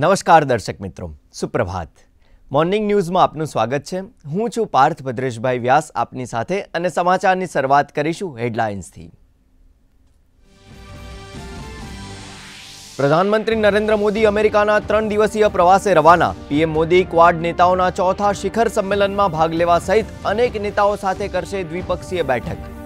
નમસ્કાર દર્શક મિત્રો સુપ્રભાત મોર્નિંગ ન્યૂઝમાં આપનું સ્વાગત છે હું છું પાર્થ ભદ્રેશભાઈ વ્યાસ આપની સાથે અને સમાચારની શરૂઆત કરીશું હેડલાઇન્સથી પ્રધાનમંત્રી નરેન્દ્ર મોદી અમેરિકાના ત્રણ દિવસીય પ્રવાસે રવાના પીએમ મોદી ક્વાડ નેતાઓના ચોથા શિખર સંમેલનમાં ભાગ લેવા સહિત અનેક નેતાઓ સાથે કરશે દ્વિપક્ષીય બેઠક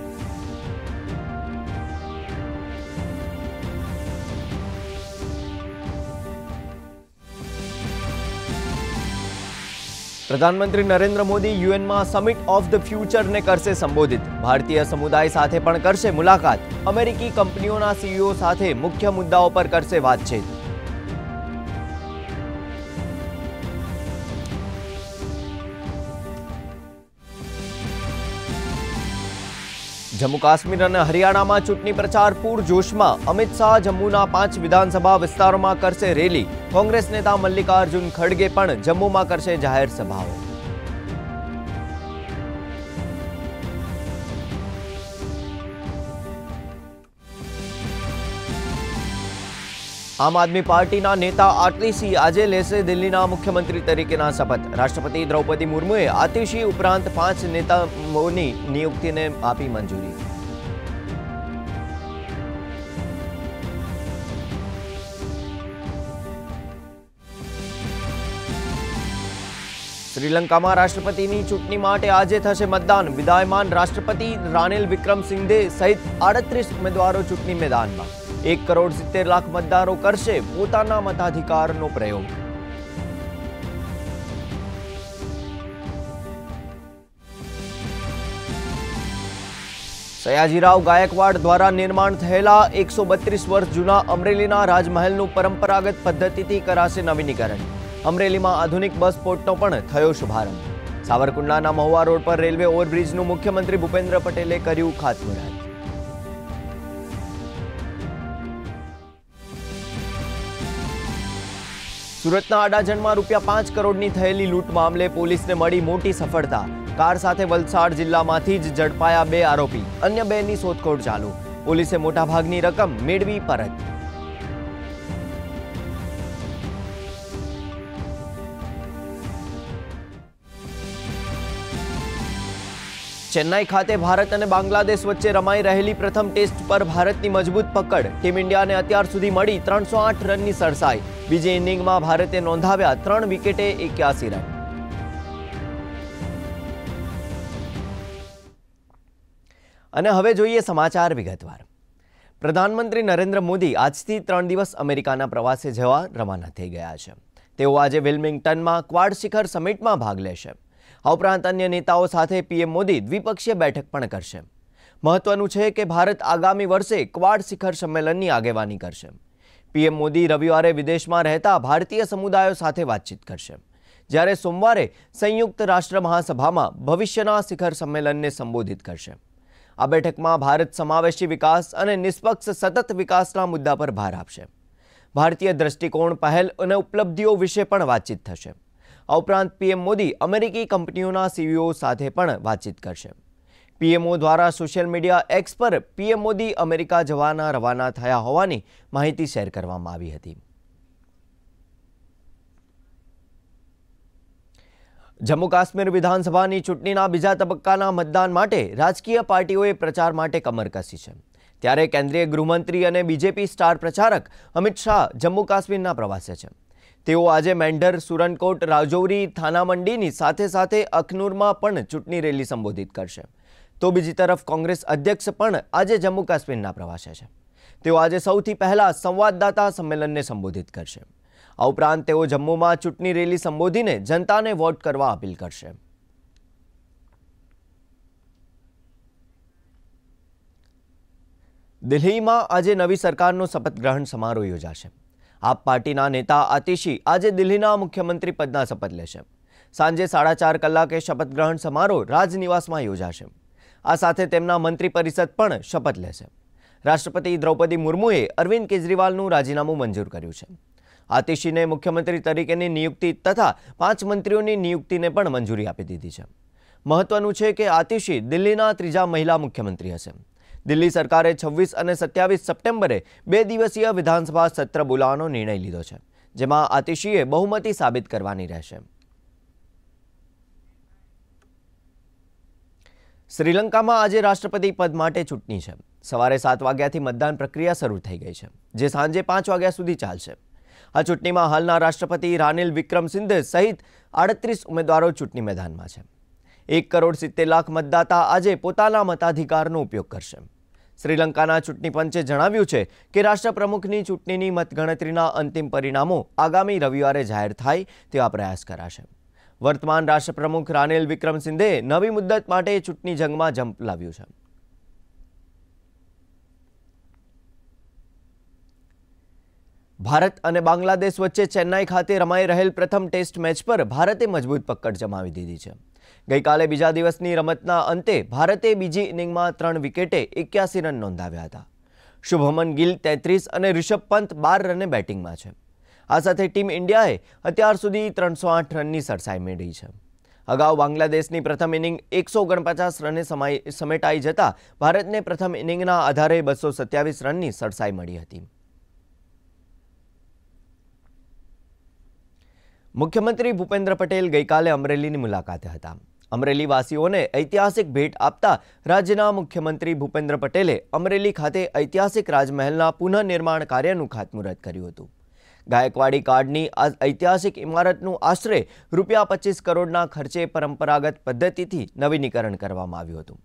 પ્રધાનમંત્રી નરેન્દ્ર મોદી યુએનમાં સમિટ ઓફ ધ ફ્યુચરને કરશે સંબોધિત ભારતીય સમુદાય સાથે પણ કરશે મુલાકાત અમેરિકી કંપનીઓના સીઈઓ e સાથે મુખ્ય મુદ્દાઓ પર કરશે વાતચીત જમ્મુ કાશ્મીર અને હરિયાણામાં ચૂંટણી પ્રચાર પૂર જોશમાં અમિત શાહ જમ્મુના પાંચ વિધાનસભા વિસ્તારોમાં કરશે રેલી કોંગ્રેસ નેતા મલ્લિકાર્જુન ખડગે પણ જમ્મુમાં કરશે જાહેર સભાઓ આમ આદમી પાર્ટીના નેતા આતિશી આજે લેશે દિલ્હીના મુખ્યમંત્રી તરીકેના શપથ રાષ્ટ્રપતિ દ્રૌપદી મુર્મુએ આતિશી ઉપરાંત પાંચ નેતાઓની નિયુક્તિને આપી મંજૂરી શ્રીલંકામાં રાષ્ટ્રપતિની ચૂંટણી માટે આજે થશે મતદાન વિદાયમાન રાષ્ટ્રપતિ રાનિલ વિક્રમસિંઘે સહિત આડત્રીસ ઉમેદવારો ચૂંટણી મેદાનમાં એક કરોડ સિત્તેર લાખ મતદારો કરશે પોતાના મતાધિકારનો પ્રયોગ સયાજીરાવ ગાયકવાડ દ્વારા નિર્માણ થયેલા એકસો બત્રીસ વર્ષ જૂના અમરેલીના રાજમહેલનું પરંપરાગત પદ્ધતિથી કરાશે નવીનીકરણ અમરેલીમાં આધુનિક બસ પોર્ટનો પણ થયો શુભારંભ સાવરકુંડલાના મહુવા રોડ પર રેલવે ઓવરબ્રિજનું મુખ્યમંત્રી ભૂપેન્દ્ર પટેલે કર્યું ખાતમુહૂર્ત સુરતના અડાજણમાં રૂપિયા પાંચ કરોડની થયેલી લૂંટ મામલે પોલીસને મળી મોટી સફળતા કાર સાથે વલસાડ જિલ્લામાંથી જ ઝડપાયા બે આરોપી અન્ય બેની શોધખોળ ચાલુ પોલીસે મોટાભાગની રકમ મેળવી પરત ચેન્નાઈ ખાતે ભારત અને બાંગ્લાદેશ વચ્ચે રમાઈ રહેલી પ્રથમ ટેસ્ટ પર ભારતની મજબૂત પકડ ટીમ ઇન્ડિયાને અત્યાર સુધી મળી ત્રણસો રનની સરસાઈ બીજી ઇનિંગમાં ભારતે નોંધાવ્યા ત્રણ વિકેટે એક્યાસી રન અને હવે જોઈએ સમાચાર વિગતવાર પ્રધાનમંત્રી નરેન્દ્ર મોદી આજથી ત્રણ દિવસ અમેરિકાના પ્રવાસે જવા રવાના થઈ ગયા છે તેઓ આજે વિલ્મિંગ્ટનમાં ક્વાડ શિખર સમિટમાં ભાગ લેશે આ ઉપરાંત અન્ય નેતાઓ સાથે પીએમ મોદી દ્વિપક્ષીય બેઠક પણ કરશે મહત્વનું છે કે ભારત આગામી વર્ષે ક્વાડ શિખર સંમેલનની આગેવાની કરશે પીએમ મોદી રવિવારે વિદેશમાં રહેતા ભારતીય સમુદાયો સાથે વાતચીત કરશે જ્યારે સોમવારે સંયુક્ત રાષ્ટ્ર મહાસભામાં ભવિષ્યના શિખર સંમેલનને સંબોધિત કરશે આ બેઠકમાં ભારત સમાવેશી વિકાસ અને નિષ્પક્ષ સતત વિકાસના મુદ્દા પર ભાર આપશે ભારતીય દ્રષ્ટિકોણ પહેલ અને ઉપલબ્ધિઓ વિશે પણ વાતચીત થશે આ ઉપરાંત પીએમ મોદી અમેરિકી કંપનીઓના સીઈઓ સાથે પણ વાતચીત કરશે પીએમઓ દ્વારા સોશિયલ મીડિયા એક્સ પર પીએમ મોદી અમેરિકા જવાના રવાના થયા હોવાની માહિતી શેર કરવામાં આવી હતી જમ્મુ કાશ્મીર વિધાનસભાની ચૂંટણીના બીજા તબક્કાના મતદાન માટે રાજકીય પાર્ટીઓએ પ્રચાર માટે કમર કસી છે ત્યારે કેન્દ્રીય ગૃહમંત્રી અને બીજેપી સ્ટાર પ્રચારક અમિત શાહ જમ્મુ કાશ્મીરના પ્રવાસે છે તેઓ આજે મેંઢર સુરનકોટ રાજૌરી થાના મંડીની સાથે સાથે અખનૂરમાં પણ ચૂંટણી રેલી સંબોધિત કરશે તો બીજી તરફ કોંગ્રેસ અધ્યક્ષ પણ આજે જમ્મુ કાશ્મીરના પ્રવાસે છે તેઓ આજે સૌથી પહેલાં સંવાદદાતા સંમેલનને સંબોધિત કરશે આ ઉપરાંત તેઓ જમ્મુમાં ચૂંટણી રેલી સંબોધીને જનતાને વોટ કરવા અપીલ કરશે દિલ્હીમાં આજે નવી સરકારનો શપથ ગ્રહણ સમારોહ યોજાશે આપ પાર્ટીના નેતા આતિશી આજે દિલ્હીના મુખ્યમંત્રી પદના શપથ લેશે સાંજે સાડા ચાર કલાકે શપથ ગ્રહણ સમારોહ રાજનિવાસમાં યોજાશે આ સાથે તેમના મંત્રી પરિષદ પણ શપથ લેશે રાષ્ટ્રપતિ દ્રૌપદી મુર્મુએ અરવિંદ કેજરીવાલનું રાજીનામું મંજૂર કર્યું છે આતિશીને મુખ્યમંત્રી તરીકેની નિયુક્તિ તથા પાંચ મંત્રીઓની નિયુક્તિને પણ મંજૂરી આપી દીધી છે મહત્વનું છે કે આતિશી દિલ્હીના ત્રીજા મહિલા મુખ્યમંત્રી હશે દિલ્હી સરકારે છવ્વીસ અને સત્યાવીસ સપ્ટેમ્બરે બે દિવસીય વિધાનસભા સત્ર બોલાવવાનો નિર્ણય લીધો છે જેમાં આતિશીએ બહુમતી સાબિત કરવાની રહેશે શ્રીલંકામાં આજે રાષ્ટ્રપતિ પદ માટે ચૂંટણી છે સવારે સાત વાગ્યાથી મતદાન પ્રક્રિયા શરૂ થઈ ગઈ છે જે સાંજે પાંચ વાગ્યા સુધી ચાલશે આ ચૂંટણીમાં હાલના રાષ્ટ્રપતિ રાનિલ વિક્રમસિંધે સહિત આડત્રીસ ઉમેદવારો ચૂંટણી મેદાનમાં છે એક કરોડ સિત્તેર લાખ મતદાતા આજે પોતાના મતાધિકારનો ઉપયોગ કરશે શ્રીલંકાના ચૂંટણી પંચે જણાવ્યું છે કે રાષ્ટ્રપ્રમુખની ચૂંટણીની મતગણતરીના અંતિમ પરિણામો આગામી રવિવારે જાહેર થાય તેવા પ્રયાસ કરાશે વર્તમાન રાષ્ટ્રપ્રમુખ રાનિલ વિક્રમ સિંધે નવી મુદ્દત માટે ચૂંટણી જંગમાં જંપ લાવ્યું છે ભારત અને બાંગ્લાદેશ વચ્ચે ચેન્નાઈ ખાતે રમાઈ રહેલ પ્રથમ ટેસ્ટ મેચ પર ભારતે મજબૂત પકડ જમાવી દીધી છે ગઈકાલે બીજા દિવસની રમતના અંતે ભારતે બીજી ઇનિંગમાં ત્રણ વિકેટે એક્યાસી રન નોંધાવ્યા હતા શુભમન ગિલ તેત્રીસ અને રિષભ પંત બાર રને બેટિંગમાં છે આ સાથે ટીમ ઇન્ડિયાએ અત્યાર સુધી ત્રણસો આઠ રનની સરસાઈ મેળવી છે અગાઉ બાંગ્લાદેશની પ્રથમ ઇનિંગ એકસો ઓગણપચાસ રને સમેટાઈ જતા ભારતને પ્રથમ ઇનિંગના આધારે બસો સત્યાવીસ રનની સરસાઈ મળી હતી મુખ્યમંત્રી ભૂપેન્દ્ર પટેલ ગઈકાલે અમરેલીની મુલાકાતે હતા અમરેલીવાસીઓને ઐતિહાસિક ભેટ આપતા રાજ્યના મુખ્યમંત્રી ભૂપેન્દ્ર પટેલે અમરેલી ખાતે ઐતિહાસિક રાજમહેલના પુનઃનિર્માણ કાર્યનું ખાતમુહૂર્ત કર્યું હતું ગાયકવાડી કાર્ડની ઐતિહાસિક ઇમારતનું આશરે રૂપિયા પચીસ કરોડના ખર્ચે પરંપરાગત પદ્ધતિથી નવીનીકરણ કરવામાં આવ્યું હતું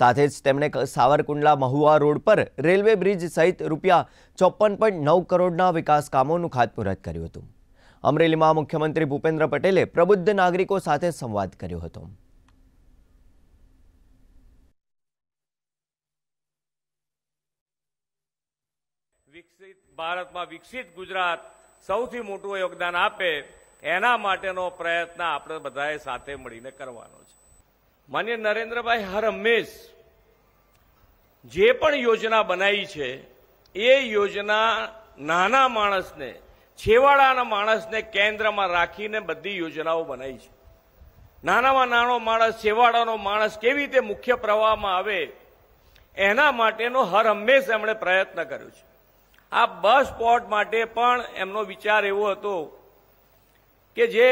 સાથે જ તેમણે સાવરકુંડલા મહુવા રોડ પર રેલવે બ્રિજ સહિત રૂપિયા ચોપન પોઈન્ટ નવ કરોડના વિકાસ કામોનું ખાતમુહૂર્ત કર્યું હતું અમરેલીમાં મુખ્યમંત્રી ભૂપેન્દ્ર પટેલે પ્રબુદ્ધ નાગરિકો સાથે સંવાદ કર્યો હતો વિકસિત ભારતમાં વિકસિત ગુજરાત સૌથી મોટું યોગદાન આપે એના માટેનો પ્રયત્ન આપણે બધાએ સાથે મળીને કરવાનો છે માન્ય નરેન્દ્રભાઈ હર હંમેશ જે પણ યોજના બનાવી છે એ યોજના નાના માણસને છેવાડાના માણસને કેન્દ્રમાં રાખીને બધી યોજનાઓ બનાવી છે નાનામાં નાનો માણસ છેવાડાનો માણસ કેવી રીતે મુખ્ય પ્રવાહમાં આવે એના માટેનો હર હંમેશ એમણે પ્રયત્ન કર્યો છે આ બસ સ્પોટ માટે પણ એમનો વિચાર એવો હતો કે જે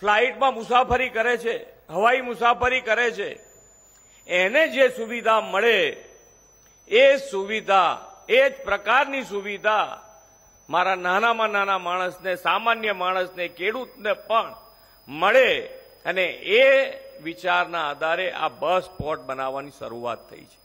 ફ્લાઇટમાં મુસાફરી કરે છે હવાઈ મુસાફરી કરે છે એને જે સુવિધા મળે એ સુવિધા એ જ પ્રકારની સુવિધા મારા નાનામાં નાના માણસને સામાન્ય માણસને ખેડૂતને પણ મળે અને એ વિચારના આધારે આ બસ સ્પોટ બનાવવાની શરૂઆત થઈ છે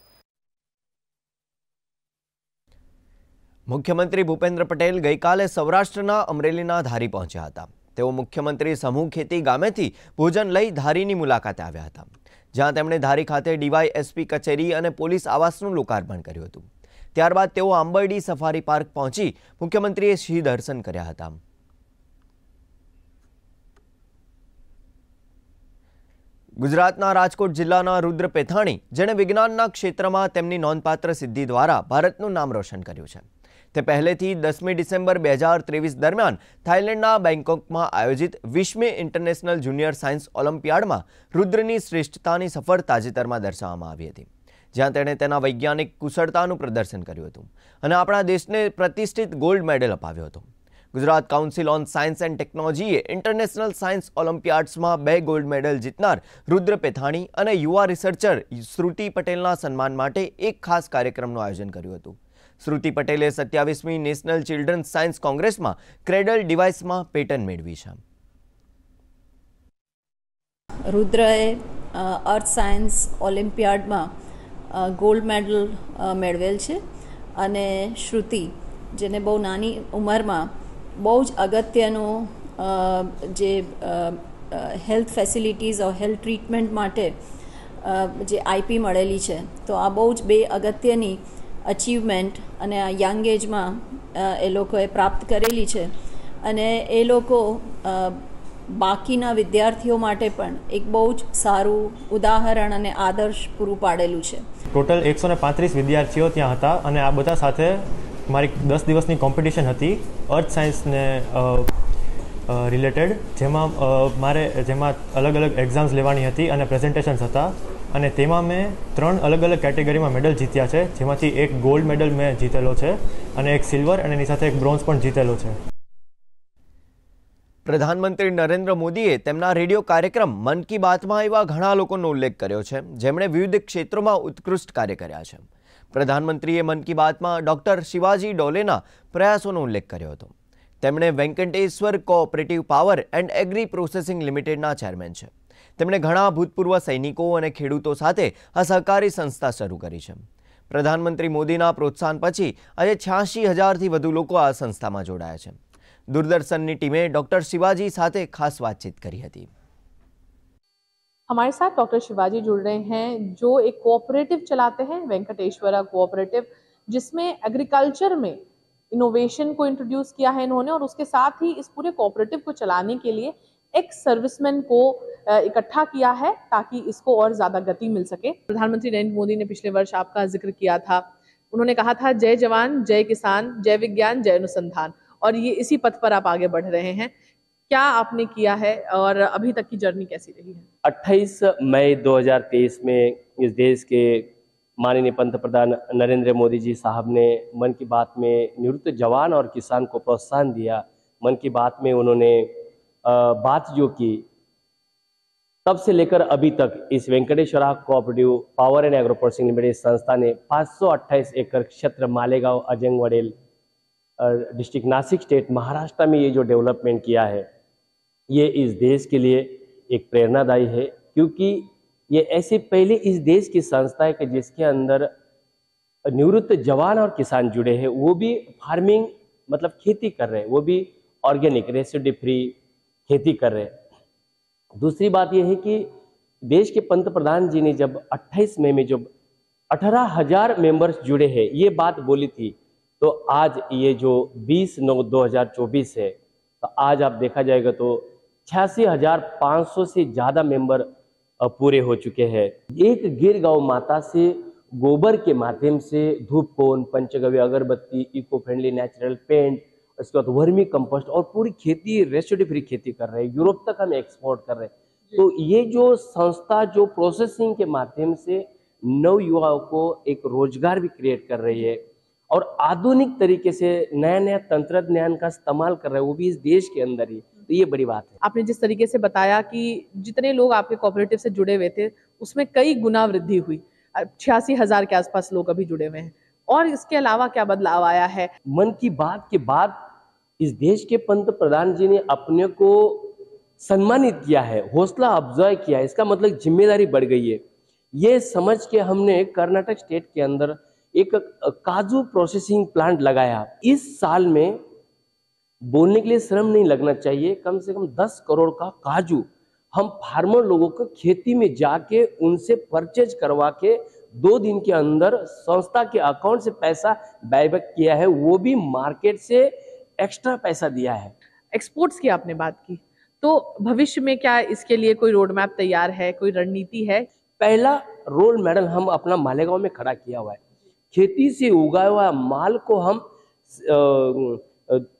મુખ્યમંત્રી ભૂપેન્દ્ર પટેલ ગઈકાલે સૌરાષ્ટ્રના અમરેલીના ધારી પહોંચ્યા હતા તેઓ મુખ્યમંત્રી સમૂહ ખેતી ગામેથી ભોજન લઈ ધારીની મુલાકાતે આવ્યા હતા જ્યાં તેમણે ધારી ખાતે ડીવાય એસપી કચેરી અને પોલીસ આવાસનું લોકાર્પણ કર્યું હતું ત્યારબાદ તેઓ આંબરડી સફારી પાર્ક પહોંચી મુખ્યમંત્રીએ સિંહ દર્શન કર્યા હતા ગુજરાતના રાજકોટ જિલ્લાના રુદ્ર પેથાણી જેણે વિજ્ઞાનના ક્ષેત્રમાં તેમની નોંધપાત્ર સિદ્ધિ દ્વારા ભારતનું નામ રોશન કર્યું છે તે પહેલેથી દસમી ડિસેમ્બર બે હજાર ત્રેવીસ દરમિયાન થાઇલેન્ડના બેંકોકમાં આયોજિત વિશ્વે ઇન્ટરનેશનલ જુનિયર સાયન્સ ઓલિમ્પિયાડમાં રુદ્રની શ્રેષ્ઠતાની સફળ તાજેતરમાં દર્શાવવામાં આવી હતી જ્યાં તેણે તેના વૈજ્ઞાનિક કુશળતાનું પ્રદર્શન કર્યું હતું અને આપણા દેશને પ્રતિષ્ઠિત ગોલ્ડ મેડલ અપાવ્યો હતો Gujarat council on science and ટેકનોલોજીએ ઇન્ટરનેશનલ સાયન્સ ઓલિમ્પિયાડ્સમાં બે ગોલ્ડ મેડલ જીતનાર રુદ્ર પેથાણી અને યુવા રિસર્ચર શ્રુતિ પટેલના સન્માન માટે એક ખાસ કાર્યક્રમનું આયોજન કર્યું હતું શ્રુતિ પટેલે સત્યાવીસમી નેશનલ ચિલ્ડ્રન સાયન્સ કોંગ્રેસમાં ક્રેડલ ડિવાઇસમાં પેટર્ન મેળવી છે રુદ્રએ અર્થ સાયન્સ ઓલિમ્પિયાડમાં ગોલ્ડ મેડલ મેળવેલ છે અને શ્રુતિ જેને બહુ નાની ઉંમરમાં બહુ જ અગત્યનું જે health facilities or health treatment માટે જે આઈપી મળેલી છે તો આ બહુ જ બે અગત્યની અચીવમેન્ટ અને આ યંગ એજમાં એ લોકોએ પ્રાપ્ત કરેલી છે અને એ લોકો બાકીના વિદ્યાર્થીઓ માટે પણ એક બહુ જ સારું ઉદાહરણ અને આદર્શ પૂરું પાડેલું છે ટોટલ એકસો પાંત્રીસ વિદ્યાર્થીઓ ત્યાં હતા અને આ બધા સાથે મારી દસ દિવસની કોમ્પિટિશન હતી અર્થ સાયન્સને રિલેટેડ જેમાં મારે જેમાં અલગ અલગ એક્ઝામ્સ લેવાની હતી અને પ્રેઝન્ટેશન્સ હતા અને તેમાં મેં ત્રણ અલગ અલગ કેટેગરીમાં મેડલ જીત્યા છે જેમાંથી એક ગોલ્ડ મેડલ મેં જીતેલો છે અને એક સિલ્વર અને એની સાથે એક બ્રોન્ઝ પણ જીતેલો છે પ્રધાનમંત્રી નરેન્દ્ર મોદીએ તેમના રેડિયો કાર્યક્રમ મન કી બાતમાં એવા ઘણા લોકોનો ઉલ્લેખ કર્યો છે જેમણે વિવિધ ક્ષેત્રોમાં ઉત્કૃષ્ટ કાર્ય કર્યા છે પ્રધાનમંત્રીએ મન કી બાતમાં ડૉક્ટર શિવાજી ડોલેના પ્રયાસોનો ઉલ્લેખ કર્યો હતો તેમણે Venkateshwar cooperative power and agri processing લિમિટેડના ચેરમેન છે તેમણે ઘણા ભૂતપૂર્વ સૈનિકો અને ખેલાડીઓ સાથે આ સરકારી સંસ્થા શરૂ કરી છે. પ્રધાનમંત્રી મોદીના પ્રોત્સાહન પછી આ 86000 થી વધુ લોકો આ સંસ્થામાં જોડાયા છે. દૂરદર્શનની ટીમે ડોક્ટર શિવાજી સાથે ખાસ વાતચીત કરી હતી. અમારા ساتھ ડોક્ટર શિવાજી જોડ રહે છે, જે એક કોઓપરેટિવ ચલાવે છે, వెంકટેશ્વર કોઓપરેટિવ, જેમાં એગ્રીકલ્ચરમાં ઇનોવેશન કો ઇન્ટ્રોડ્યુસ કર્યા છે इन्होंने અને उसके साथ ही इस पूरे कोओपरेटिव को चलाने के लिए एक सर्विसमैन को इकट्ठा किया है ताकि इसको और ज़्यादा गति मिल सके प्रधानमंत्री नरेंद्र मोदी ने पिछले वर्ष आपका जिक्र किया था उन्होंने कहा था जय जवान जय किसान जय विज्ञान जय अनुसंधान और ये इसी पथ पर आप आगे बढ़ रहे हैं क्या आपने किया है और अभी तक की जर्नी कैसी रही है 28 मई 2023 में इस देश के माननीय पंत प्रधान नरेंद्र मोदी जी साहब ने मन की बात में निवृत्त जवान और किसान को प्रोत्साहन दिया मन की बात में उन्होंने बात जो की तब से लेकर अभी तक इस Venkateshwara cooperative power and agro processing limited संस्था ने 528 एकड़ क्षेत्र मालेगांव अजंग वडेल डिस्ट्रिक्ट नासिक स्टेट महाराष्ट्र में ये जो डेवलपमेंट किया है ये इस देश के लिए एक प्रेरणादायी है क्योंकि ये ऐसे पहले इस देश की संस्था है कि जिसके अंदर निवृत्त जवान और किसान जुड़े हैं वो भी फार्मिंग मतलब खेती कर रहे हैं वो भी ऑर्गेनिक रेसिडी फ्री खेती कर रहे दूसरी बात यह है कि देश के पंत प्रधान जी ने जब 28 मई में जब अठारह हजार मेंबर्स जुड़े हैं ये बात बोली थी तो आज ये जो 20 नौ 2024 है तो आज आप देखा जाएगा तो छियासी हजार पाँच सौ से ज़्यादा मेंबर पूरे हो चुके हैं एक गिर गांव माता से गोबर के माध्यम से धूप कोन पंचगव्य अगरबत्ती इको फ्रेंडली नेचुरल पेंट उसके बाद वर्मी कंपोस्ट और पूरी खेती रेसिड्यू फ्री खेती कर रहे हैं यूरोप तक हम एक्सपोर्ट कर रहे हैं तो ये जो संस्था जो प्रोसेसिंग के माध्यम से नव युवाओं को एक रोजगार भी क्रिएट कर रही है और आधुनिक तरीके से नया नया तंत्र ज्ञान का इस्तेमाल कर रहे हैं वो भी इस देश के अंदर ही तो ये बड़ी बात है आपने जिस तरीके से बताया कि जितने लोग आपके कोऑपरेटिव से जुड़े हुए थे उसमें कई गुना वृद्धि हुई छियासी हजार के आसपास लोग अभी जुड़े हुए हैं और इसके अलावा क्या बदलाव आया है मन की बात के बाद इस देश के पंत प्रधान जी ने अपने को सम्मानित किया है हौसला अफजॉय किया है इसका मतलब जिम्मेदारी बढ़ गई है ये समझ के हमने कर्नाटक स्टेट के अंदर एक काजू प्रोसेसिंग प्लांट लगाया इस साल में बोलने के लिए श्रम नहीं लगना चाहिए कम से कम 10 करोड़ का काजू हम फार्मर लोगों को खेती में जाके उनसे परचेज करवा के दो दिन के अंदर संस्था के अकाउंट से पैसा बैबैक किया है वो भी मार्केट से एक्स्ट्रा पैसा दिया है एक्सपोर्ट्स की आपने बात की तो भविष्य में क्या इसके लिए कोई रोड मैप तैयार है कोई रणनीति है पहला रोल मॉडल हम अपना मालेगांव में खड़ा किया हुआ है खेती से उगा हुआ माल को हम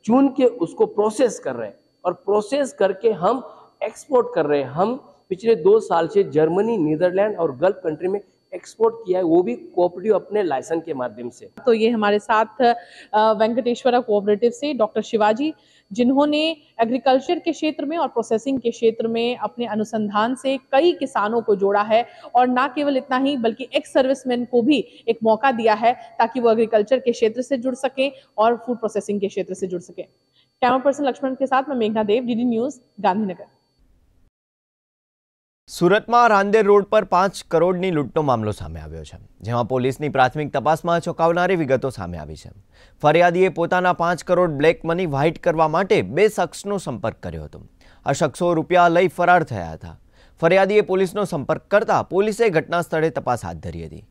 चुन के उसको प्रोसेस कर रहे हैं और प्रोसेस करके हम एक्सपोर्ट कर रहे हैं हम पिछले दो साल से जर्मनी नीदरलैंड और गल्फ कंट्री में एक्सपोर्ट किया है वो भी कोऑपरेटिव अपने लाइसेंस के माध्यम से तो ये हमारे साथ वेंकटेश्वरा कोऑपरेटिव से डॉक्टर शिवाजी जिन्होंने एग्रीकल्चर के क्षेत्र में और प्रोसेसिंग के क्षेत्र में अपने अनुसंधान से कई किसानों को जोड़ा है और ना केवल इतना ही बल्कि एक्स सर्विसमैन को भी एक मौका दिया है ताकि वो एग्रीकल्चर के क्षेत्र से जुड़ सकें और फूड प्रोसेसिंग के क्षेत्र से जुड़ सकें कैमरा पर्सन लक्ष्मण के साथ मैं मेघना देव डी न्यूज़ गांधीनगर સુરતમાં રાંદેર રોડ પર પાંચ કરોડની લૂંટનો મામલો સામે આવ્યો છે જેમાં પોલીસની પ્રાથમિક તપાસમાં ચોંકાવનારી વિગતો સામે આવી છે ફરિયાદીએ પોતાના પાંચ કરોડ બ્લેક મની વ્હાઇટ કરવા માટે બે શખ્સનો સંપર્ક કર્યો હતો આ શખ્સો રૂપિયા લઈ ફરાર થયા હતા ફરિયાદીએ પોલીસનો સંપર્ક કરતા પોલીસે ઘટના સ્થળે તપાસ હાથ ધરી હતી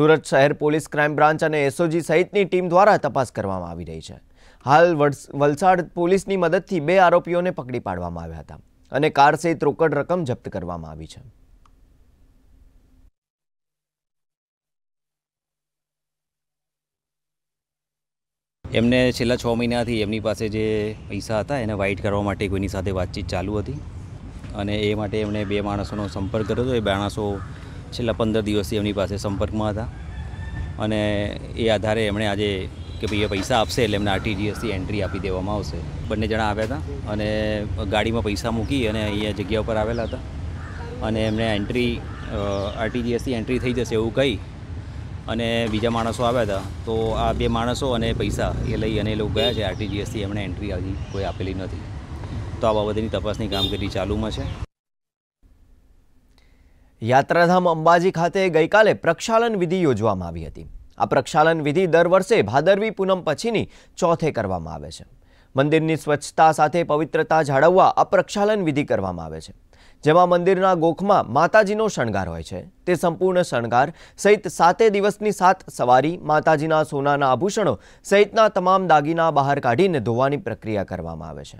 સુરત શહેર પોલીસ ક્રાઇમ બ્રાન્ચ અને એસઓજી સહિતની ટીમ દ્વારા તપાસ કરવામાં આવી રહી છે હાલ વલસાડ પોલીસની મદદથી બે આરોપીઓને પકડી પાડવામાં આવ્યા હતા અને કાર સહિત રોકડ રકમ જપ્ત કરવામાં આવી છે એમને છેલ્લા છ મહિનાથી એમની પાસે જે પૈસા હતા એને વાઇટ કરવા માટે કોઈની સાથે વાતચીત ચાલુ હતી અને એ માટે એમણે બે માણસોનો સંપર્ક કર્યો હતો એ માણસો છેલ્લા પંદર દિવસથી એમની પાસે સંપર્કમાં હતા અને એ આધારે એમણે આજે કે ભાઈ એ પૈસા આપશે એટલે એમને આરટીજીએસથી એન્ટ્રી આપી દેવામાં આવશે બંને જણા આવ્યા હતા અને ગાડીમાં પૈસા મૂકી અને અહીંયા જગ્યા ઉપર આવેલા હતા અને એમને એન્ટ્રી આરટીજીએસથી એન્ટ્રી થઈ જશે એવું કહી અને બીજા માણસો આવ્યા હતા તો આ બે માણસો અને પૈસા એ લઈ અને એ લોકો ગયા છે આરટીજીએસથી એમણે એન્ટ્રી હજી કોઈ આપેલી નથી તો આ બાબતની તપાસની કામગીરી ચાલુમાં છે યાત્રાધામ અંબાજી ખાતે ગઈકાલે પ્રક્ષાલન વિધિ યોજવામાં આવી હતી આ પ્રક્ષાલન વિધિ દર વર્ષે ભાદરવી પૂનમ પછીની ચોથે કરવામાં આવે છે મંદિરની સ્વચ્છતા સાથે પવિત્રતા જાળવવા આ પ્રક્ષાલન વિધિ કરવામાં આવે છે જેમાં મંદિરના ગોખમાં માતાજીનો શણગાર હોય છે તે સંપૂર્ણ શણગાર સહિત સાતે દિવસની સાત સવારી માતાજીના સોનાના આભૂષણો સહિતના તમામ દાગીના બહાર કાઢીને ધોવાની પ્રક્રિયા કરવામાં આવે છે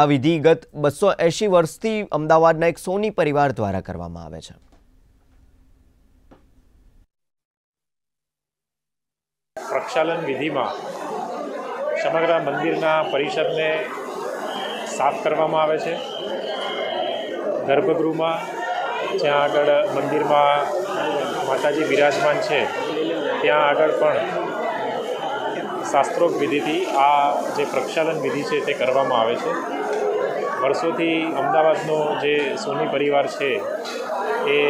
આ વિધિ ગત બસો એંશી વર્ષથી અમદાવાદના એક સોની પરિવાર દ્વારા કરવામાં આવે છે પ્રક્ષાલન વિધિમાં સમગ્ર મંદિરના પરિસરને સાફ કરવામાં આવે છે ગર્ભગૃહમાં જ્યાં આગળ મંદિરમાં માતાજી બિરાજમાન છે ત્યાં આગળ પણ શાસ્ત્રોક વિધિથી આ જે પ્રક્ષાલન વિધિ છે તે કરવામાં આવે છે વર્ષોથી અમદાવાદનો જે સોની પરિવાર છે એ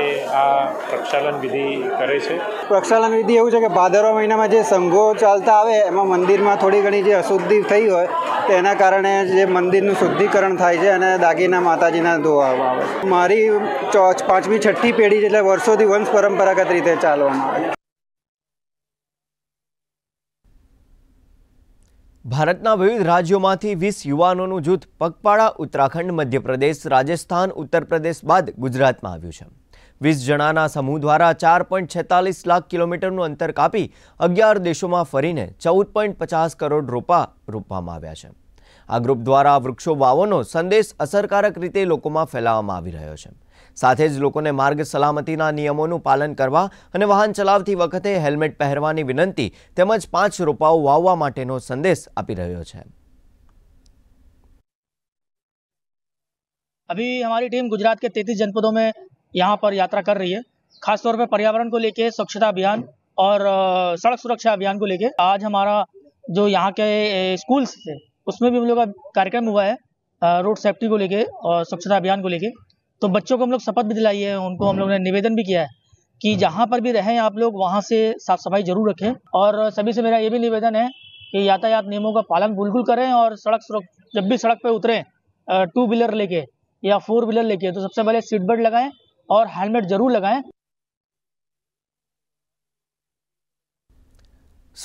આ પ્રક્ષાલન વિધિ કરે છે પ્રક્ષાલન વિધિ એવું છે કે ભાદરવા મહિનામાં જે સંઘો ચાલતા આવે એમાં મંદિરમાં થોડી ઘણી જે અશુદ્ધિ થઈ હોય તો એના કારણે જે મંદિરનું શુદ્ધિકરણ થાય છે અને દાગીના માતાજીના ધોવામાં આવે મારી ચોચ પાંચમી છઠ્ઠી પેઢી એટલે વર્ષોથી વંશ પરંપરાગત રીતે ચાલવામાં આવે ભારતના વિવિધ રાજ્યોમાંથી વીસ યુવાનોનું જૂથ પગપાળા ઉત્તરાખંડ મધ્યપ્રદેશ રાજસ્થાન ઉત્તર પ્રદેશ બાદ ગુજરાતમાં આવ્યું છે વીસ જણાના સમૂહ દ્વારા ચાર પોઈન્ટ છેતાલીસ લાખ કિલોમીટરનું અંતર કાપી અગિયાર દેશોમાં ફરીને ચૌદ પોઈન્ટ પચાસ કરોડ રોપા રોપવામાં આવ્યા છે આ ગ્રુપ દ્વારા વૃક્ષો વાવોનો સંદેશ અસરકારક રીતે લોકોમાં ફેલાવવામાં આવી રહ્યો છે સાથે જ લોકોને માર્ગ સલામતીના નિયમોનું પાલન કરવા અને વાહન ચલાવતી વખતે હેલ્મેટ પહેરવાની વિનંતી તેમજ પાંચ રોપાઓ વાવવા માટેનો સંદેશ આપી રહ્યો છે અભી हमारी ટીમ ગુજરાત કે तैतीस જનપદો મેં यहाँ पर यात्रा कर रही है खासतौर पर पर्यावरण को लेके स्वच्छता अभियान और सड़क सुरक्षा अभियान को लेके आज हमारा जो यहाँ के स्कूल्स है उसमें भी हम लोग का कार्यक्रम हुआ है रोड सेफ्टी को लेके और स्वच्छता अभियान को लेके तो बच्चों को हम लोग शपथ भी दिलाई है उनको हम लोग ने निवेदन भी किया है कि जहाँ पर भी रहें आप लोग वहाँ से साफ सफाई जरूर रखें और सभी से मेरा ये भी निवेदन है कि यातायात नियमों का पालन बिल्कुल करें और सड़क जब भी सड़क पर उतरें टू व्हीलर लेके या फोर व्हीलर लेके तो सबसे पहले सीट बेल्ट लगाएं और हेलमेट जरूर लगाएं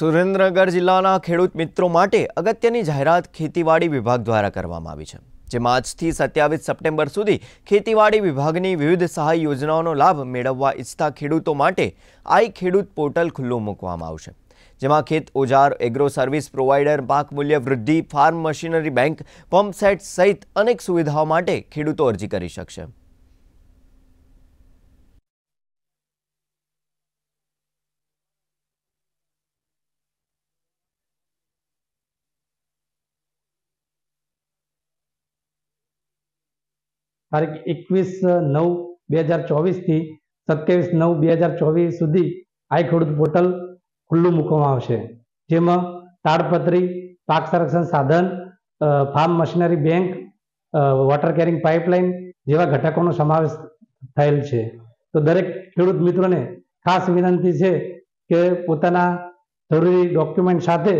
સુરેન્દ્રનગર જિલ્લાના ખેડૂત મિત્રો માટે અગત્યની જાહેરાત ખેતીવાડી વિભાગ દ્વારા કરવામાં આવી છે જેમાં આજથી સત્યાવીસ સપ્ટેમ્બર સુધી ખેતીવાડી વિભાગની વિવિધ સહાય યોજનાઓનો લાભ મેળવવા ઇચ્છતા ખેડૂતો માટે આઈ ખેડૂત પોર્ટલ ખુલ્લું મૂકવામાં આવશે જેમાં ખેત ઓજાર એગ્રો સર્વિસ પ્રોવાઈડર પાક મૂલ્ય વૃદ્ધિ ફાર્મ મશીનરી બેંક પંપસેટ સહિત અનેક સુવિધાઓ માટે ખેડૂતો અરજી કરી શકશે તારીખ એકવીસ નવ બે હજાર ચોવીસથી સત્યાવીસ નવ બે હજાર ચોવીસ સુધી આઈ ખેડૂત પોર્ટલ ખુલ્લું મૂકવામાં આવશે જેમાં તાડપત્રી પાક સંરક્ષણ સાધન farm machinery bank water carrying pipeline જેવા ઘટકોનો સમાવેશ થયેલ છે તો દરેક ખેડૂત મિત્રોને ખાસ વિનંતી છે કે પોતાના જરૂરી ડોક્યુમેન્ટ સાથે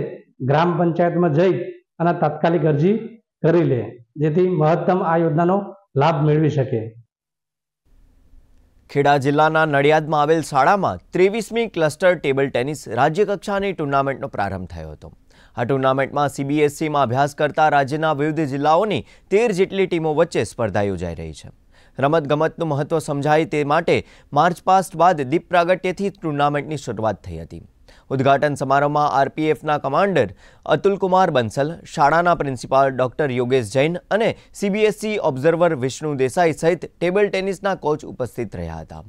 ગ્રામ પંચાયતમાં જઈ અને તાત્કાલિક અરજી કરી લે જેથી મહત્તમ આ યોજનાનો લાભ મેળવી શકે ખેડા જિલ્લાના નડિયાદમાં આવેલ શાળામાં ત્રેવીસમી ક્લસ્ટર ટેબલ ટેનિસ રાજ્યકક્ષાની ટુર્નામેન્ટનો પ્રારંભ થયો હતો આ ટુર્નામેન્ટમાં સીબીએસસીમાં e અભ્યાસ કરતા રાજ્યના વિવિધ જિલ્લાઓની તેર જેટલી ટીમો વચ્ચે સ્પર્ધા યોજાઈ રહી છે રમતગમતનું મહત્વ સમજાય તે માટે માર્ચ પાસ્ટ બાદ દીપ પ્રાગટ્યથી ટુર્નામેન્ટની શરૂઆત થઈ હતી में आरपीएफ कमांडर अतुल कुमार बंसल शाला प्रिंसिपाल डॉक्टर योगेश जैन और सीबीएसई ऑब्जर्वर विष्णु देसाई सहित टेबल टेनिस कोच उपस्थित रहा था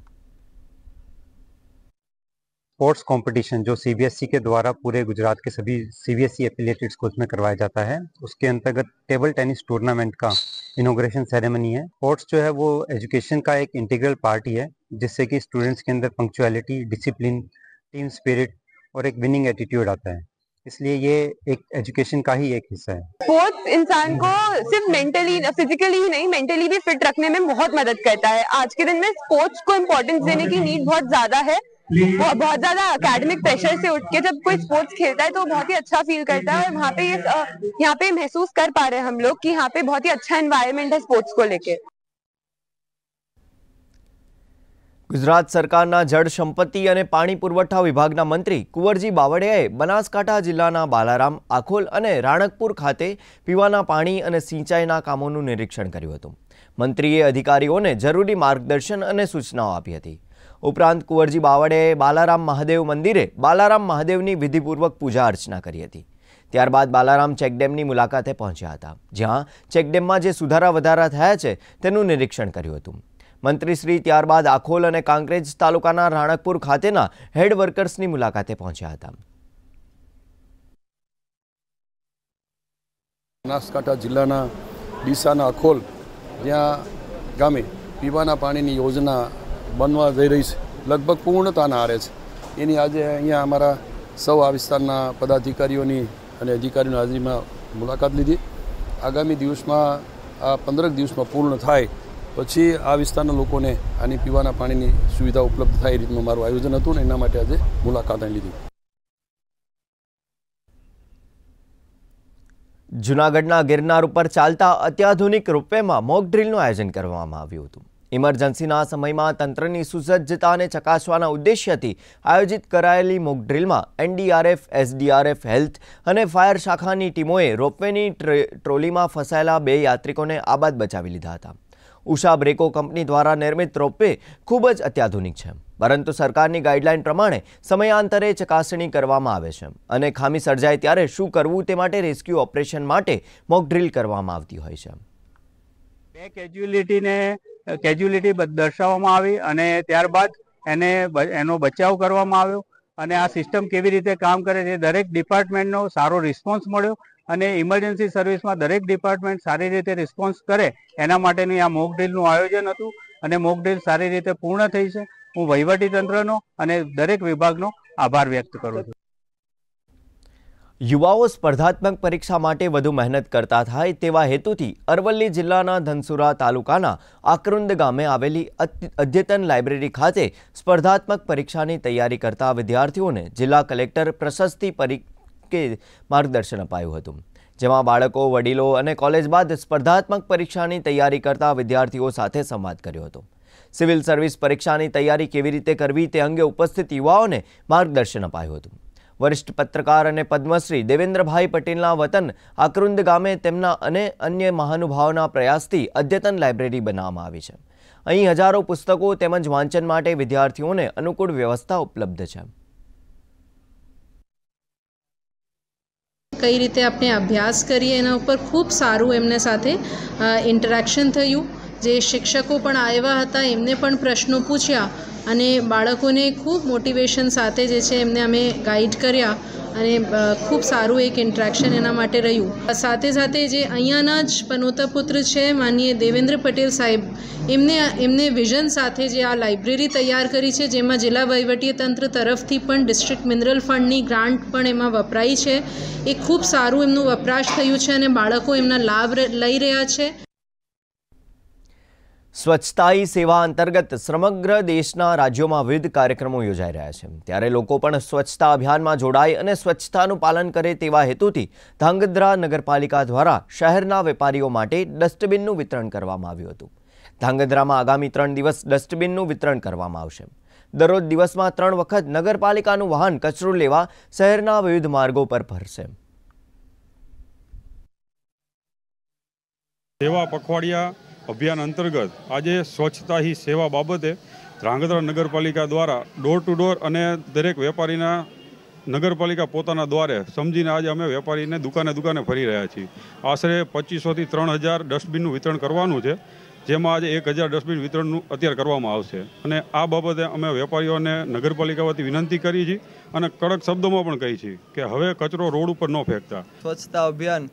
स्पोर्ट्स कंपटीशन जो सीबीएसई के द्वारा पूरे गुजरात के सभी सीबीएसई एफिलिएटेड स्कूल्स में करवाया जाता है उसके अंतर्गत टेबल टेनिस टूर्नामेंट का इनोग्रेशन सेरेमनी है स्पोर्ट्स जो है वो एजुकेशन का एक इंटीग्रल पार्ट ही है जिससे कि स्टूडेंट्स के अंदर पंक्चुअलिटी डिसिप्लिन टीम स्पिरिट और एक विनिंग एटीट्यूड आता है इसलिए ये एक एजुकेशन का ही एक हिस्सा है स्पोर्ट्स इंसान को सिर्फ मेंटली फिजिकली ही नहीं मेंटली भी फिट रखने में बहुत मदद करता है आज के दिन में स्पोर्ट्स को इम्पोर्टेंस देने की नीड बहुत ज्यादा है बहुत ज्यादा अकेडमिक प्रेशर से उठ के जब कोई स्पोर्ट्स खेलता है तो बहुत ही अच्छा फील करता है और वहाँ पे यहाँ पे महसूस कर पा रहे हैं हम लोग कि यहाँ पे बहुत ही अच्छा एनवायरमेंट है स्पोर्ट्स को लेके ગુજરાત સરકારના જળ સંપત્તિ અને પાણી પુરવઠા વિભાગના મંત્રી કુંવરજી બાવળિયાએ બનાસકાંઠા જિલ્લાના બાલારામ આખોલ અને રાણકપુર ખાતે પીવાના પાણી અને સિંચાઈના કામોનું નિરીક્ષણ કર્યું હતું મંત્રીએ અધિકારીઓને જરૂરી માર્ગદર્શન અને સૂચનાઓ આપી હતી ઉપરાંત કુંવરજી બાવળિયાએ બાલારામ મહાદેવ મંદિરે બાલારામ મહાદેવની વિધિપૂર્વક પૂજા અર્ચના કરી હતી ત્યારબાદ બાલારામ ચેકડેમની મુલાકાતે પહોંચ્યા હતા જ્યાં ચેકડેમમાં જે સુધારા વધારા થયા છે તેનું નિરીક્ષણ કર્યું હતું મંત્રીશ્રી ત્યારબાદ આખોલ અને કાંકરેજ તાલુકાના રાણકપુર ખાતેના હેડ વર્કર્સની મુલાકાતે પહોંચ્યા હતા બનાસકાંઠા જિલ્લાના ડીસાના અખોલ જ્યાં ગામે પીવાના પાણીની યોજના બનવા જઈ રહી છે લગભગ પૂર્ણતાના આરે છે એની આજે અહીંયા અમારા સૌ આ વિસ્તારના પદાધિકારીઓની અને અધિકારીઓની હાજરીમાં મુલાકાત લીધી આગામી દિવસમાં આ પંદરક દિવસમાં પૂર્ણ થાય પછી આ વિસ્તારના લોકોને આની પીવાના પાણીની સુવિધા ઉપલબ્ધ થાય એ રીતનું મારું આયોજન હતું ને એના માટે આજે મુલાકાત લીધી જૂનાગઢના ગિરનાર ઉપર ચાલતા અત્યાધુનિક રૂપેમાં મોક ડ્રીલનું આયોજન કરવામાં આવ્યું હતું ઇમરજન્સીના સમયમાં તંત્રની સુસજ્જતાને ચકાસવાના ઉદ્દેશ્યથી આયોજિત કરાયેલી મોક ડ્રીલમાં એનડીઆરએફ એસડીઆરએફ હેલ્થ અને ફાયર શાખાની ટીમોએ રોપવેની ટ્રોલીમાં ફસાયેલા બે યાત્રિકોને આબાદ બચાવી લીધા હતા ઉષા બ્રેકો કંપની દ્વારા નિર્મિત રોપવે ખૂબ જ અત્યાધુનિક છે પરંતુ સરકારની ગાઈડલાઈન પ્રમાણે સમયાંતરે ચકાસણી કરવામાં આવે છે અને ખામી સર્જાય ત્યારે શું કરવું તે માટે રેસ્ક્યુ ઓપરેશન માટે મોક ડ્રીલ કરવામાં આવતી હોય છે બે કેજ્યુઅલિટીને કેજ્યુલિટી દર્શાવવામાં આવી અને ત્યારબાદ એને એનો બચાવ કરવામાં આવ્યો અને આ સિસ્ટમ કેવી રીતે કામ કરે છે દરેક ડિપાર્ટમેન્ટનો સારો રિસ્પોન્સ મળ્યો અને ઇમરજન્સી સર્વિસમાં દરેક ડિપાર્ટમેન્ટ સારી રીતે રિસ્પોન્સ કરે એના માટેની આ મોક ડ્રીલનું આયોજન હતું અને મોક ડ્રીલ સારી રીતે પૂર્ણ થઈ છે હું વહીવટીતંત્રનો અને દરેક વિભાગનો આભાર વ્યક્ત કરું છું યુવાઓ સ્પર્ધાત્મક પરીક્ષા માટે વધુ મહેનત કરતા થાય તેવા હેતુથી અરવલ્લી જિલ્લાના ધનસુરા તાલુકાના આકરુંદ ગામે આવેલી અદ્યતન લાઇબ્રેરી ખાતે સ્પર્ધાત્મક પરીક્ષાની તૈયારી કરતા વિદ્યાર્થીઓને જિલ્લા કલેક્ટર પ્રશસ્તિ પરી કે માર્ગદર્શન અપાયું હતું જેમાં બાળકો વડીલો અને કોલેજ બાદ સ્પર્ધાત્મક પરીક્ષાની તૈયારી કરતા વિદ્યાર્થીઓ સાથે સંવાદ કર્યો હતો સિવિલ સર્વિસ પરીક્ષાની તૈયારી કેવી રીતે કરવી તે અંગે ઉપસ્થિત યુવાઓને માર્ગદર્શન અપાયું હતું વરિષ્ઠ પત્રકાર અને પદ્મશ્રી દેવેન્દ્રભાઈ પટેલના વતન આકરુંદ ગામે તેમના અને અન્ય મહાનુભાવોના પ્રયાસથી અદ્યતન લાઇબ્રેરી બનાવવામાં આવી છે અહીં હજારો પુસ્તકો તેમજ વાંચન માટે વિદ્યાર્થીઓને અનુકૂળ વ્યવસ્થા ઉપલબ્ધ છે કઈ રીતે આપણે અભ્યાસ કરીએ એના ઉપર ખૂબ સારું એમને સાથે ઇન્ટરેક્શન થયું જે શિક્ષકો પણ આવ્યા હતા એમને પણ પ્રશ્નો પૂછ્યા અને બાળકોને ખૂબ મોટિવેશન સાથે જે છે એમને અમે ગાઈડ કર્યા અને ખૂબ સારું એક ઇન્ટ્રેક્શન એના માટે રહ્યું સાથે સાથે જે અહીંયાના જ પનોતા પુત્ર છે માનીય દેવેન્દ્ર પટેલ સાહેબ એમને એમને વિઝન સાથે જે આ લાઇબ્રેરી તૈયાર કરી છે જેમાં જિલ્લા તંત્ર તરફથી પણ ડિસ્ટ્રિક્ટ મિનરલ ફંડની ગ્રાન્ટ પણ એમાં વપરાઈ છે એ ખૂબ સારું એમનું વપરાશ થયું છે અને બાળકો એમના લાભ લઈ રહ્યા છે સ્વચ્છતા સેવા અંતર્ગત સમગ્ર દેશના રાજ્યોમાં વિવિધ કાર્યક્રમો યોજાઈ રહ્યા છે ત્યારે લોકો પણ સ્વચ્છતા અભિયાનમાં જોડાય અને સ્વચ્છતાનું પાલન કરે તેવા હેતુથી ધાંગધ્રા નગરપાલિકા દ્વારા શહેરના વેપારીઓ માટે ડસ્ટબિનનું વિતરણ કરવામાં આવ્યું હતું ધાંગધ્રામાં આગામી ત્રણ દિવસ ડસ્ટબિનનું વિતરણ કરવામાં આવશે દરરોજ દિવસમાં ત્રણ વખત નગરપાલિકાનું વાહન કચરો લેવા શહેરના વિવિધ માર્ગો પર ભરશે સેવા પખવાડિયા અભિયાન અંતર્ગત આજે સ્વચ્છતા હી સેવા બાબતે ધ્રાંગધ્રા નગરપાલિકા દ્વારા ડોર ટુ ડોર અને દરેક વેપારીના નગરપાલિકા પોતાના દ્વારે સમજીને આજે અમે વેપારીને દુકાને દુકાને ફરી રહ્યા છીએ આશરે પચીસોથી ત્રણ હજાર ડસ્ટબિનનું વિતરણ કરવાનું છે જેમાં આજે એક હજાર ડસ્ટબિન વિતરણનું અત્યારે કરવામાં આવશે અને આ બાબતે અમે વેપારીઓને નગરપાલિકા વતી વિનંતી કરી છીએ અને કડક શબ્દોમાં પણ કહી છીએ કે હવે કચરો રોડ ઉપર ન ફેંકતા સ્વચ્છતા અભિયાન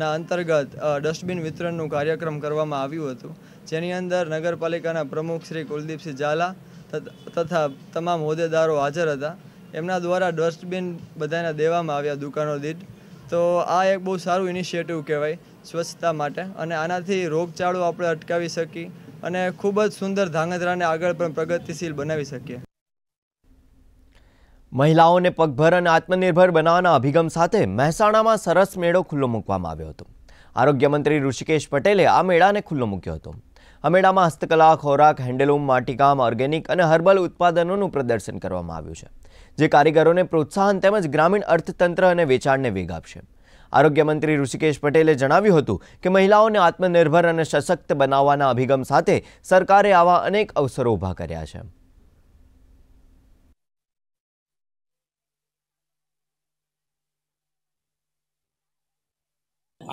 ના અંતર્ગત ડસ્ટબિન વિતરણનું કાર્યક્રમ કરવામાં આવ્યું હતું જેની અંદર નગરપાલિકાના પ્રમુખ શ્રી કુલદીપસિંહ ઝાલા તથા તમામ હોદ્દેદારો હાજર હતા એમના દ્વારા ડસ્ટબિન બધાને દેવામાં આવ્યા દુકાનો દીઠ તો આ એક બહુ સારું ઇનિશિયેટિવ કહેવાય સ્વચ્છતા માટે અને આનાથી રોગચાળો આપણે અટકાવી શકીએ અને ખૂબ જ સુંદર ધાંગધ્રાને આગળ પણ પ્રગતિશીલ બનાવી શકીએ મહિલાઓને પગભર અને આત્મનિર્ભર બનાવવાના અભિગમ સાથે મહેસાણામાં સરસ મેળો ખુલ્લો મૂકવામાં આવ્યો હતો આરોગ્યમંત્રી ઋષિકેશ પટેલે આ મેળાને ખુલ્લો મૂક્યો હતો આ મેળામાં હસ્તકલા ખોરાક હેન્ડલૂમ માટીકામ ઓર્ગેનિક અને હર્બલ ઉત્પાદનોનું પ્રદર્શન કરવામાં આવ્યું છે જે કારીગરોને પ્રોત્સાહન તેમજ ગ્રામીણ અર્થતંત્ર અને વેચાણને વેગ આપશે આરોગ્યમંત્રી ઋષિકેશ પટેલે જણાવ્યું હતું કે મહિલાઓને આત્મનિર્ભર અને સશક્ત બનાવવાના અભિગમ સાથે સરકારે આવા અનેક અવસરો ઊભા કર્યા છે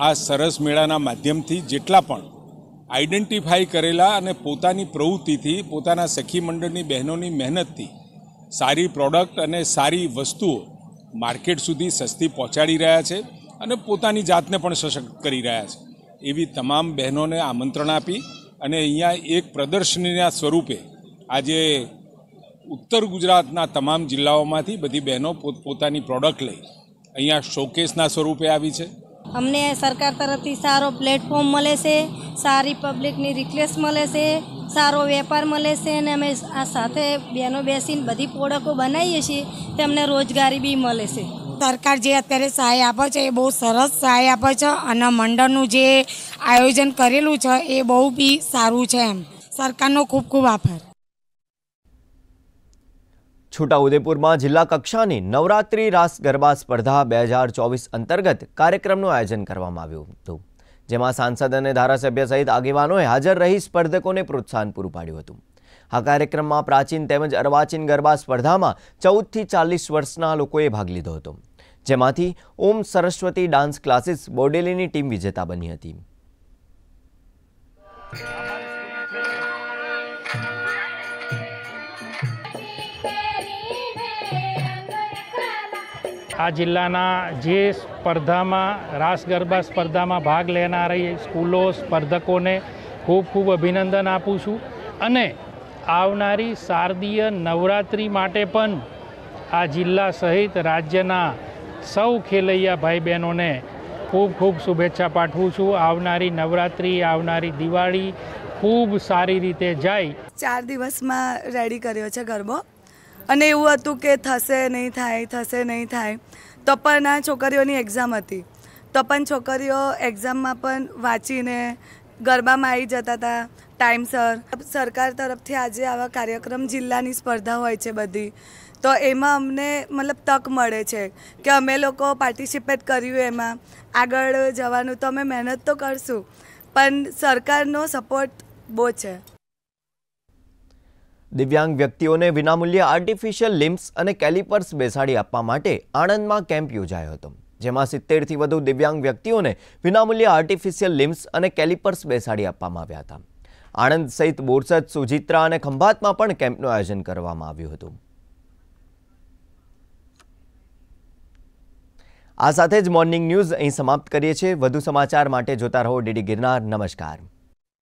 આ સરસ મેળાના માધ્યમથી જેટલા પણ આઈડેન્ટિફાઈ કરેલા અને પોતાની પ્રવૃત્તિથી પોતાના સખી મંડળની બહેનોની મહેનતથી સારી પ્રોડક્ટ અને સારી વસ્તુઓ માર્કેટ સુધી સસ્તી પહોંચાડી રહ્યા છે અને પોતાની જાતને પણ સશક્ત કરી રહ્યા છે એવી તમામ બહેનોને આમંત્રણ આપી અને અહીંયા એક પ્રદર્શનીના સ્વરૂપે આજે ઉત્તર ગુજરાતના તમામ જિલ્લાઓમાંથી બધી બહેનો પોતપોતાની પ્રોડક્ટ લઈ અહીંયા શોકેસના સ્વરૂપે આવી છે અમને સરકાર તરફથી સારો પ્લેટફોર્મ મળે છે સારી પબ્લિકની રિક્વેસ્ટ મળે છે સારો વેપાર મળે છે અને અમે આ સાથે બહેનો બેસીને બધી પ્રોડક્ટો બનાવીએ છીએ તેમને રોજગારી બી મળે છે સરકાર જે અત્યારે સહાય આપે છે એ બહુ સરસ સહાય આપે છે અને મંડળનું જે આયોજન કરેલું છે એ બહુ બી સારું છે એમ સરકારનો ખૂબ ખૂબ આભાર છોટાઉદેપુરમાં જિલ્લા કક્ષાની નવરાત્રિ રાસ ગરબા સ્પર્ધા બે હજાર ચોવીસ અંતર્ગત કાર્યક્રમનું આયોજન કરવામાં આવ્યું હતું જેમાં સાંસદ અને ધારાસભ્ય સહિત આગેવાનોએ હાજર રહી સ્પર્ધકોને પ્રોત્સાહન પૂરું પાડ્યું હતું આ કાર્યક્રમમાં પ્રાચીન તેમજ અર્વાચીન ગરબા સ્પર્ધામાં ચૌદથી ચાલીસ વર્ષના લોકોએ ભાગ લીધો હતો જેમાંથી ઓમ સરસ્વતી ડાન્સ ક્લાસીસ બોડેલીની ટીમ વિજેતા બની હતી આ જિલ્લાના જે સ્પર્ધામાં રાસ ગરબા સ્પર્ધામાં ભાગ લેનારી સ્કૂલો સ્પર્ધકોને ખૂબ ખૂબ અભિનંદન આપું છું અને આવનારી શારદીય નવરાત્રિ માટે પણ આ જિલ્લા સહિત રાજ્યના સૌ ખેલૈયા ભાઈ બહેનોને ખૂબ ખૂબ શુભેચ્છા પાઠવું છું આવનારી નવરાત્રિ આવનારી દિવાળી ખૂબ સારી રીતે જાય ચાર દિવસમાં રેડી કર્યો છે ગરબો અને એવું હતું કે થશે નહીં થાય થશે નહીં થાય તપન આ છોકરીઓની એક્ઝામ હતી તપન છોકરીઓ એક્ઝામમાં પણ વાંચીને ગરબામાં આવી જતા હતા ટાઈમસર સરકાર તરફથી આજે આવા કાર્યક્રમ જિલ્લાની સ્પર્ધા હોય છે બધી તો એમાં અમને મતલબ તક મળે છે કે અમે લોકો પાર્ટિસિપેટ કર્યું એમાં આગળ જવાનું તો અમે મહેનત તો કરશું પણ સરકારનો સપોર્ટ બહુ છે દિવ્યાંગ વ્યક્તિઓને વિનામૂલ્ય આર્ટિફિશિયલ લિમ્સ અને કેલિપર્સ બેસાડી આપવા માટે આણંદમાં કેમ્પ યોજાયો હતો જેમાં સિત્તેરથી વધુ દિવ્યાંગ વ્યક્તિઓને વિનામૂલ્ય આર્ટિફિશિયલ લિમ્સ અને કેલિપર્સ બેસાડી આપવામાં આવ્યા હતા આણંદ સહિત બોરસદ સુજિત્રા અને ખંભાતમાં પણ કેમ્પનું આયોજન કરવામાં આવ્યું હતું આ સાથે જ મોર્નિંગ ન્યૂઝ અહીં સમાપ્ત કરીએ છીએ વધુ સમાચાર માટે જોતા રહો ડીડી ગિરનાર નમસ્કાર